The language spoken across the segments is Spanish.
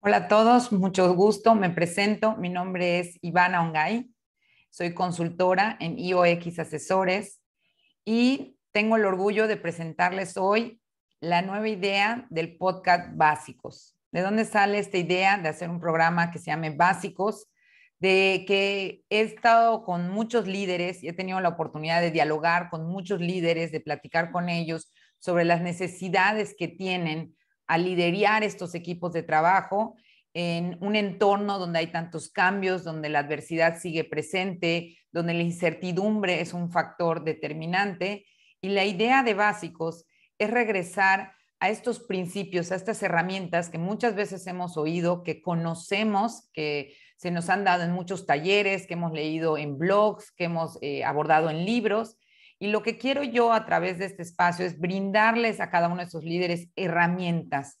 Hola a todos, mucho gusto, me presento. Mi nombre es Ivana Ongay, soy consultora en IOX Asesores y tengo el orgullo de presentarles hoy la nueva idea del podcast Básicos. ¿De dónde sale esta idea de hacer un programa que se llame Básicos? De que he estado con muchos líderes y he tenido la oportunidad de dialogar con muchos líderes, de platicar con ellos sobre las necesidades que tienen a liderar estos equipos de trabajo en un entorno donde hay tantos cambios, donde la adversidad sigue presente, donde la incertidumbre es un factor determinante. Y la idea de básicos es regresar a estos principios, a estas herramientas que muchas veces hemos oído, que conocemos, que se nos han dado en muchos talleres, que hemos leído en blogs, que hemos eh, abordado en libros, y lo que quiero yo a través de este espacio es brindarles a cada uno de estos líderes herramientas,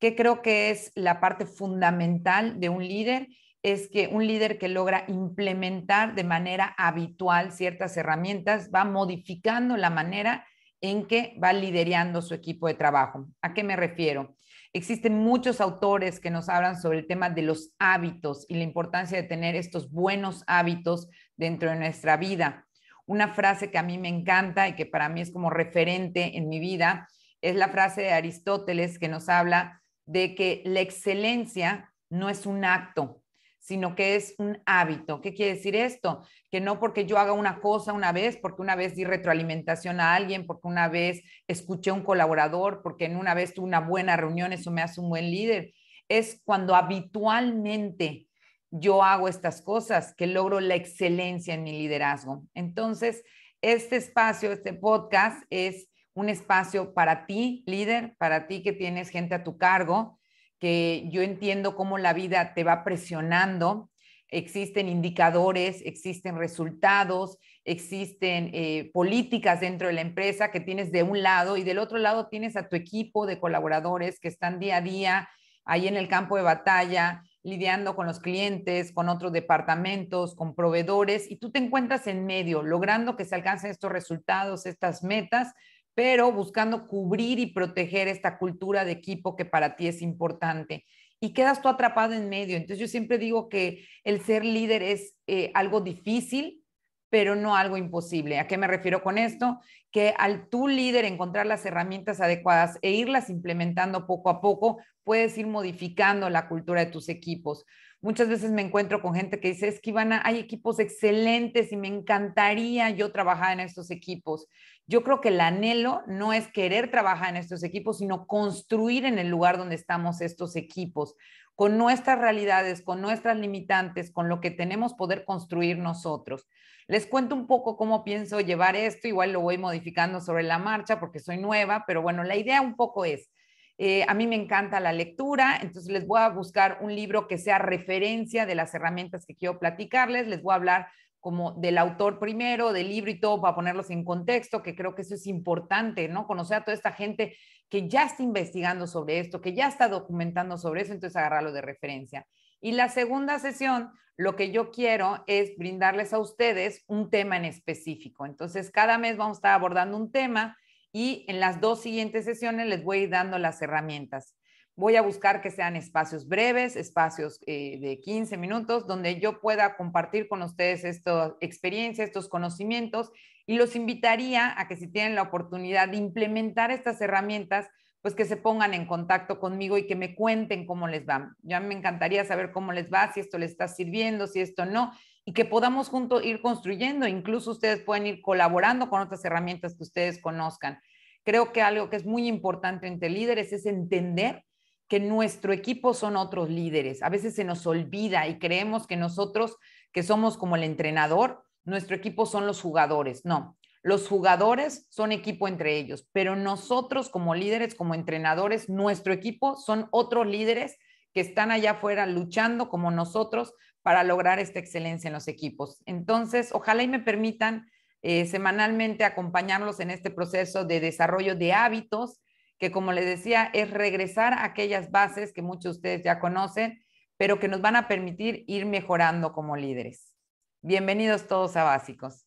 que creo que es la parte fundamental de un líder, es que un líder que logra implementar de manera habitual ciertas herramientas va modificando la manera en que va liderando su equipo de trabajo. ¿A qué me refiero? Existen muchos autores que nos hablan sobre el tema de los hábitos y la importancia de tener estos buenos hábitos dentro de nuestra vida una frase que a mí me encanta y que para mí es como referente en mi vida, es la frase de Aristóteles que nos habla de que la excelencia no es un acto, sino que es un hábito. ¿Qué quiere decir esto? Que no porque yo haga una cosa una vez, porque una vez di retroalimentación a alguien, porque una vez escuché a un colaborador, porque en una vez tuve una buena reunión, eso me hace un buen líder. Es cuando habitualmente yo hago estas cosas, que logro la excelencia en mi liderazgo. Entonces, este espacio, este podcast es un espacio para ti, líder, para ti que tienes gente a tu cargo, que yo entiendo cómo la vida te va presionando. Existen indicadores, existen resultados, existen eh, políticas dentro de la empresa que tienes de un lado y del otro lado tienes a tu equipo de colaboradores que están día a día ahí en el campo de batalla, lidiando con los clientes, con otros departamentos, con proveedores, y tú te encuentras en medio, logrando que se alcancen estos resultados, estas metas, pero buscando cubrir y proteger esta cultura de equipo que para ti es importante. Y quedas tú atrapado en medio. Entonces yo siempre digo que el ser líder es eh, algo difícil, pero no algo imposible. ¿A qué me refiero con esto? Que al tu líder encontrar las herramientas adecuadas e irlas implementando poco a poco, puedes ir modificando la cultura de tus equipos. Muchas veces me encuentro con gente que dice, es que Ivana, hay equipos excelentes y me encantaría yo trabajar en estos equipos. Yo creo que el anhelo no es querer trabajar en estos equipos, sino construir en el lugar donde estamos estos equipos con nuestras realidades, con nuestras limitantes, con lo que tenemos poder construir nosotros. Les cuento un poco cómo pienso llevar esto, igual lo voy modificando sobre la marcha porque soy nueva, pero bueno, la idea un poco es, eh, a mí me encanta la lectura, entonces les voy a buscar un libro que sea referencia de las herramientas que quiero platicarles, les voy a hablar como del autor primero, del libro y todo, para ponerlos en contexto, que creo que eso es importante, ¿no? Conocer a toda esta gente que ya está investigando sobre esto, que ya está documentando sobre eso, entonces agarrarlo de referencia. Y la segunda sesión, lo que yo quiero es brindarles a ustedes un tema en específico. Entonces, cada mes vamos a estar abordando un tema y en las dos siguientes sesiones les voy a ir dando las herramientas voy a buscar que sean espacios breves, espacios eh, de 15 minutos, donde yo pueda compartir con ustedes esta experiencia, estos conocimientos, y los invitaría a que si tienen la oportunidad de implementar estas herramientas, pues que se pongan en contacto conmigo y que me cuenten cómo les va. Ya me encantaría saber cómo les va, si esto les está sirviendo, si esto no, y que podamos juntos ir construyendo. Incluso ustedes pueden ir colaborando con otras herramientas que ustedes conozcan. Creo que algo que es muy importante entre líderes es entender que nuestro equipo son otros líderes. A veces se nos olvida y creemos que nosotros, que somos como el entrenador, nuestro equipo son los jugadores. No, los jugadores son equipo entre ellos, pero nosotros como líderes, como entrenadores, nuestro equipo son otros líderes que están allá afuera luchando como nosotros para lograr esta excelencia en los equipos. Entonces, ojalá y me permitan eh, semanalmente acompañarlos en este proceso de desarrollo de hábitos que como les decía, es regresar a aquellas bases que muchos de ustedes ya conocen, pero que nos van a permitir ir mejorando como líderes. Bienvenidos todos a Básicos.